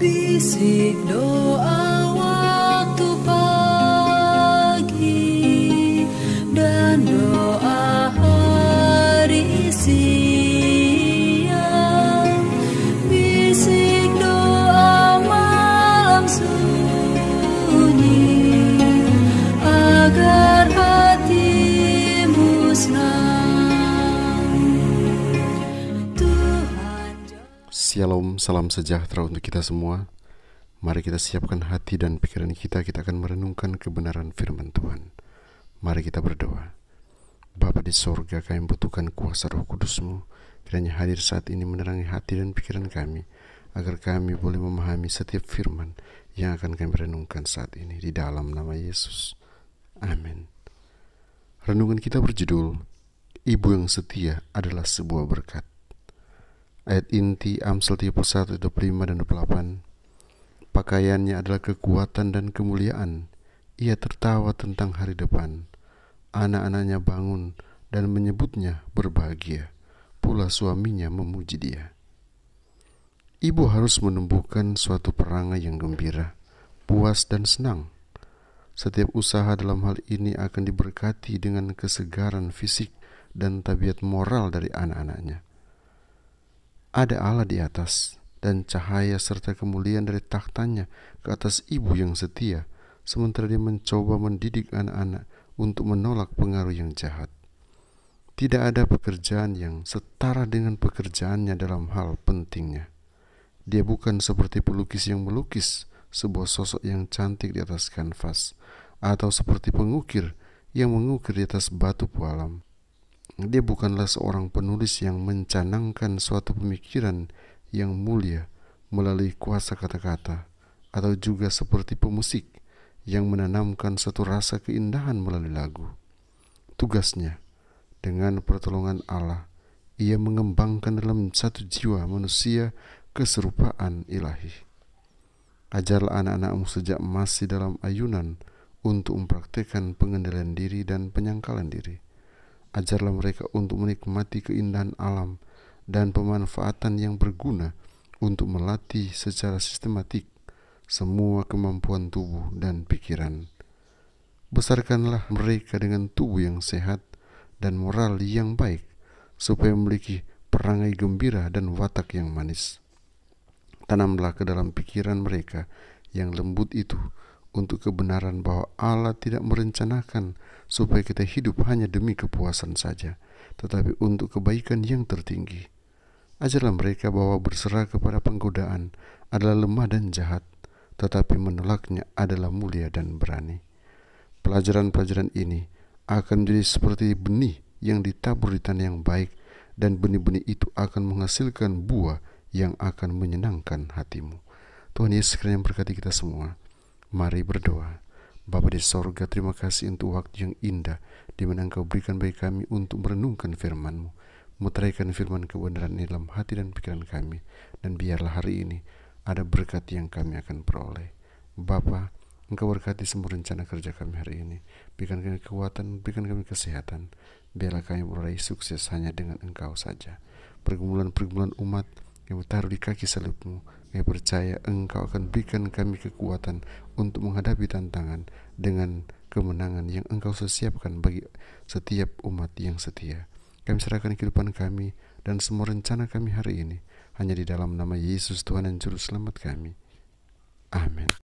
Bisik doa Shalom, salam sejahtera untuk kita semua. Mari kita siapkan hati dan pikiran kita, kita akan merenungkan kebenaran firman Tuhan. Mari kita berdoa. Bapa di sorga, kami butuhkan kuasa roh kudusmu, kiranya hadir saat ini menerangi hati dan pikiran kami, agar kami boleh memahami setiap firman yang akan kami renungkan saat ini, di dalam nama Yesus. Amin. Renungan kita berjudul, Ibu yang setia adalah sebuah berkat. Ayat inti Amsal 31, 25, dan 28 Pakaiannya adalah kekuatan dan kemuliaan Ia tertawa tentang hari depan Anak-anaknya bangun dan menyebutnya berbahagia Pula suaminya memuji dia Ibu harus menumbuhkan suatu perangai yang gembira puas dan senang setiap usaha dalam hal ini akan diberkati dengan kesegaran fisik dan tabiat moral dari anak-anaknya. Ada Allah di atas, dan cahaya serta kemuliaan dari tahtanya ke atas ibu yang setia, sementara dia mencoba mendidik anak-anak untuk menolak pengaruh yang jahat. Tidak ada pekerjaan yang setara dengan pekerjaannya dalam hal pentingnya. Dia bukan seperti pelukis yang melukis sebuah sosok yang cantik di atas kanvas, atau seperti pengukir yang mengukir di atas batu pualam. Dia bukanlah seorang penulis yang mencanangkan suatu pemikiran yang mulia melalui kuasa kata-kata atau juga seperti pemusik yang menanamkan suatu rasa keindahan melalui lagu. Tugasnya, dengan pertolongan Allah, ia mengembangkan dalam satu jiwa manusia keserupaan ilahi. Ajarlah anak-anakmu sejak masih dalam ayunan untuk mempraktikkan pengendalian diri dan penyangkalan diri, Ajarlah mereka untuk menikmati keindahan alam dan pemanfaatan yang berguna untuk melatih secara sistematik semua kemampuan tubuh dan pikiran. Besarkanlah mereka dengan tubuh yang sehat dan moral yang baik, supaya memiliki perangai gembira dan watak yang manis. Tanamlah ke dalam pikiran mereka yang lembut itu, untuk kebenaran bahwa Allah tidak merencanakan supaya kita hidup hanya demi kepuasan saja, tetapi untuk kebaikan yang tertinggi. Ajarlah mereka bahwa berserah kepada penggodaan adalah lemah dan jahat, tetapi menolaknya adalah mulia dan berani. Pelajaran-pelajaran ini akan menjadi seperti benih yang ditabur di tanah yang baik, dan benih-benih itu akan menghasilkan buah yang akan menyenangkan hatimu. Tuhan Yesus yang berkati kita semua. Mari berdoa. Bapa di sorga, terima kasih untuk waktu yang indah di mana Engkau berikan bagi kami untuk merenungkan firman-Mu. Muteraikan firman kebenaran ini dalam hati dan pikiran kami. Dan biarlah hari ini ada berkat yang kami akan peroleh. Bapa, Engkau berkati semua rencana kerja kami hari ini. Berikan kami kekuatan, berikan kami kesehatan. Biarlah kami meraih sukses hanya dengan Engkau saja. Pergumulan-pergumulan umat yang taruh di kaki salibmu kami percaya Engkau akan berikan kami kekuatan untuk menghadapi tantangan dengan kemenangan yang Engkau sesiapkan bagi setiap umat yang setia. Kami serahkan kehidupan kami dan semua rencana kami hari ini hanya di dalam nama Yesus Tuhan dan Juru Selamat kami. Amin.